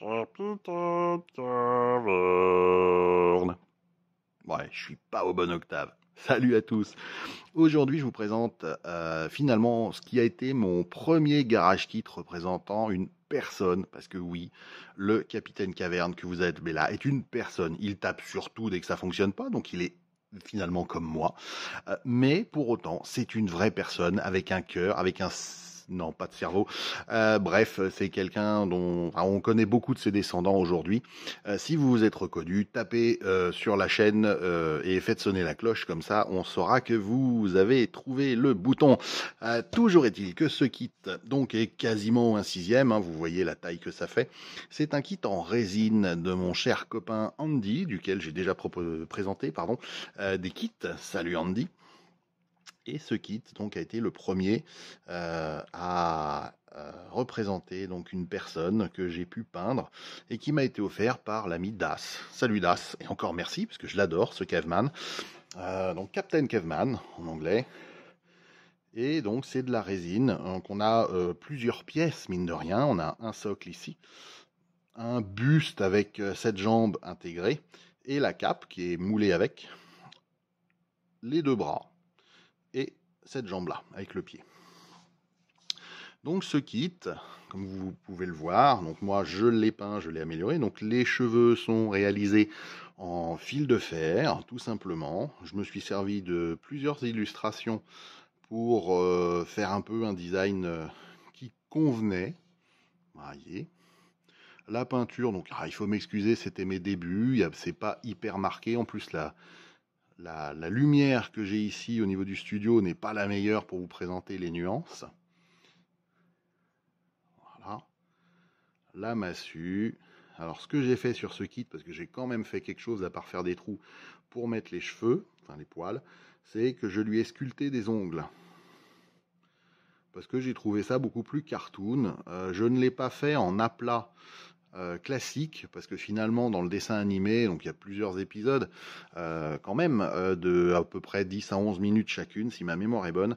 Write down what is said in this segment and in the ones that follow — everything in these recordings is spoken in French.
Ouais, je suis pas au bon octave. Salut à tous. Aujourd'hui, je vous présente euh, finalement ce qui a été mon premier garage kit représentant une personne, parce que oui, le capitaine caverne que vous êtes, Bella, est une personne. Il tape surtout dès que ça fonctionne pas, donc il est finalement comme moi. Euh, mais pour autant, c'est une vraie personne avec un cœur, avec un non, pas de cerveau. Euh, bref, c'est quelqu'un dont on connaît beaucoup de ses descendants aujourd'hui. Euh, si vous vous êtes reconnu, tapez euh, sur la chaîne et faites sonner la cloche, comme ça on saura que vous avez trouvé le bouton. toujours est-il que ce kit donc est quasiment un sixième, hein, vous voyez la taille que ça fait. C'est un kit en résine de mon cher copain Andy, duquel j'ai déjà présenté pardon, des kits. Salut Andy. Et ce kit donc a été le premier euh, à euh, représenter donc une personne que j'ai pu peindre et qui m'a été offert par l'ami Das. Salut Das et encore merci parce que je l'adore ce caveman. Euh, donc Captain Caveman en anglais. Et donc c'est de la résine. Donc on a plusieurs pièces mine de rien. On a un socle ici, un buste avec cette jambe intégrée et la cape qui est moulée avec les deux bras et cette jambe-là, avec le pied. Donc ce kit, comme vous pouvez le voir, donc moi je l'ai peint, je l'ai amélioré. Donc les cheveux sont réalisés en fil de fer, tout simplement. Je me suis servi de plusieurs illustrations pour euh, faire un peu un design euh, qui convenait. Voyez. Ah, la peinture, donc ah, il faut m'excuser, c'était mes débuts, c'est pas hyper marqué. En plus là la, lumière que j'ai ici au niveau du studio n'est pas la meilleure pour vous présenter les nuances. Voilà. La massue. Alors ce que j'ai fait sur ce kit, parce que j'ai quand même fait quelque chose à part faire des trous pour mettre les cheveux, enfin les poils, c'est que je lui ai sculpté des ongles parce que j'ai trouvé ça beaucoup plus cartoon. Euh, je ne l'ai pas fait en aplat euh, classique, parce que finalement, dans le dessin animé, donc il y a plusieurs épisodes, euh, quand même, euh, de à peu près 10 à 11 minutes chacune, si ma mémoire est bonne.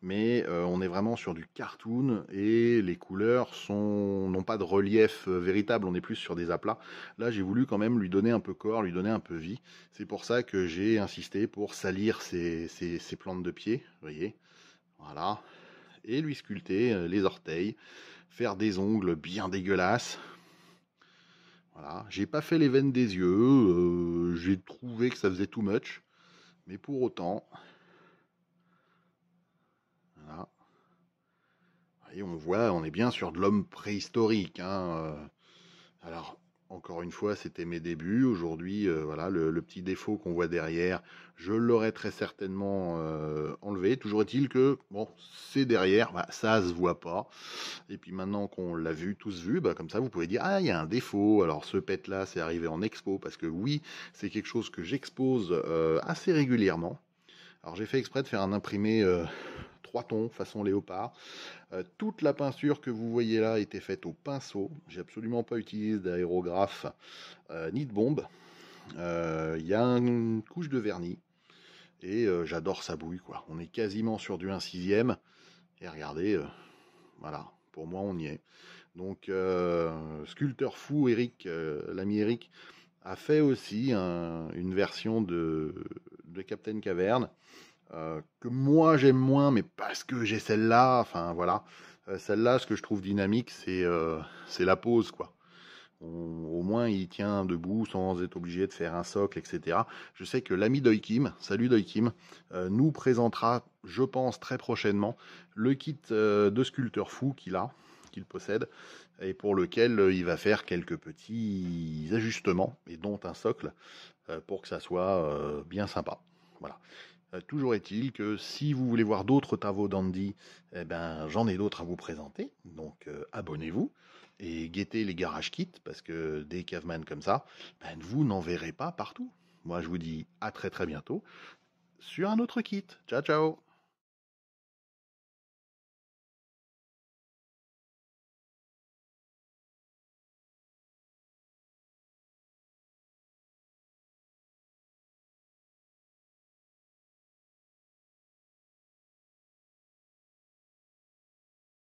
Mais on est vraiment sur du cartoon et les couleurs sont n'ont pas de relief véritable, on est plus sur des aplats. Là, j'ai voulu quand même lui donner un peu corps, lui donner un peu vie. C'est pour ça que j'ai insisté pour salir ses, plantes de pied, voyez. Voilà. Et lui sculpter les orteils, faire des ongles bien dégueulasses, voilà. J'ai pas fait les veines des yeux, euh, j'ai trouvé que ça faisait too much, mais pour autant, voilà. Et on voit, on est bien sur de l'homme préhistorique. Hein. Euh. Alors, encore une fois, c'était mes débuts. Aujourd'hui, euh, voilà, le, petit défaut qu'on voit derrière, je l'aurais très certainement euh, enlevé. Toujours est-il que, bon, c'est derrière, bah, ça se voit pas. Et puis maintenant qu'on l'a vu, tous vu, bah, comme ça, vous pouvez dire, ah, il y a un défaut. Alors, ce pet-là, c'est arrivé en expo, parce que oui, c'est quelque chose que j'expose euh, assez régulièrement. Alors, j'ai fait exprès de faire un imprimé trois tons façon léopard. Euh, toute la peinture que vous voyez là était faite au pinceau. J'ai absolument pas utilisé d'aérographe euh, ni de bombe. Euh, il y a une couche de vernis et j'adore sa bouille quoi. On est quasiment sur du 1 sixième et regardez, voilà, pour moi on y est. Donc sculpteur fou Eric, l'ami Eric a fait aussi une version de, de Captain Caverne euh, que moi j'aime moins, mais parce que j'ai celle-là, enfin voilà. Euh, celle-là, ce que je trouve dynamique, c'est euh, la pose, quoi. au moins, il tient debout sans être obligé de faire un socle, etc. Je sais que l'ami Doikim, salut Doikim, nous présentera, je pense, très prochainement le kit de sculpteur fou qu'il a, qu'il possède, et pour lequel il va faire quelques petits ajustements, et dont un socle, pour que ça soit bien sympa. Voilà. Euh, toujours est-il que si vous voulez voir d'autres travaux d'Andy, eh ben, j'en ai d'autres à vous présenter. Donc euh, abonnez-vous et guettez les garages kits parce que des caveman comme ça, ben, vous n'en verrez pas partout. Moi, je vous dis à très très bientôt sur un autre kit. Ciao ciao